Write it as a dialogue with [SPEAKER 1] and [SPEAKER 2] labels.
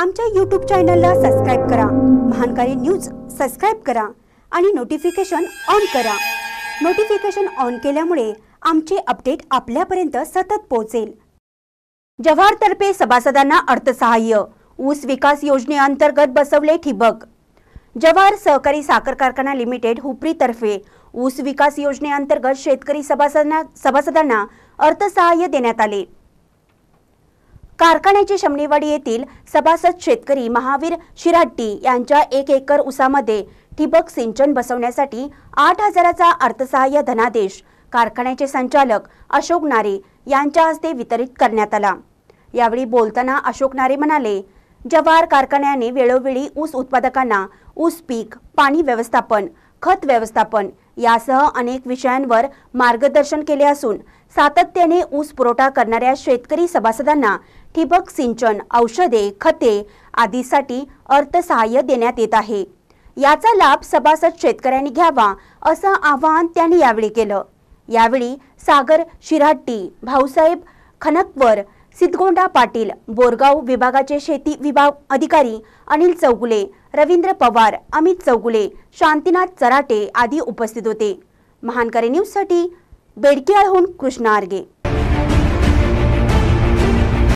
[SPEAKER 1] आमच्या यूट्यूब चॅनलला सबस्क्राईब करा महानकारी न्यूज सबस्क्राईब करा आणि नोटिफिकेशन ऑन करा नोटिफिकेशन ऑन केल्यामुळे आमचे अपडेट आपल्यापर्यंत सतत पोहोचेल जव्हारतर्फे सभासदांना अर्थसहाय्य ऊस विकास योजनेअंतर्गत बसवले ठिबक जवार सहकारी साखर कारखाना लिमिटेड हुपरीतर्फे ऊस विकास योजनेअंतर्गत शेतकरी सभासदांना सभासदांना अर्थसहाय्य देण्यात आले कारखान्याची शमणीवाडी येथील सभासद शेतकरी महावीर शिराट्टी यांच्या एक एकर उसामध्ये ठिबक सिंचन बसवण्यासाठी आठ हजाराचा अर्थसहाय्य धनादेश कारखान्याचे संचालक अशोक नारे यांच्या हस्ते वितरित करण्यात आला यावेळी बोलताना अशोक नारे म्हणाले जव्हार कारखान्याने वेळोवेळी ऊस उत्पादकांना ऊस पीक पाणी व्यवस्थापन खत व्यवस्थापन यासह अनेक विषयांवर मार्गदर्शन केले असून सातत्याने ऊस पुरवठा करणाऱ्या शेतकरी सभासदांना ठिबक सिंचन औषधे खते आदीसाठी अर्थसहाय्य देण्यात येत आहे याचा लाभ सभासद शेतकऱ्यांनी घ्यावा असं आवाहन त्यांनी यावेळी केलं यावेळी सागर शिराट्टी भाऊसाहेब खनकवर सिद्धगोंडा पाटील बोरगाव विभागाचे शेती विभाग अधिकारी अनिल चौगुले रवींद्र पवार अमित चौगुले शांतीनाथ चराटे आदी उपस्थित होते महानकरे न्यूजसाठी बेडकेळहून कृष्णा आर्गे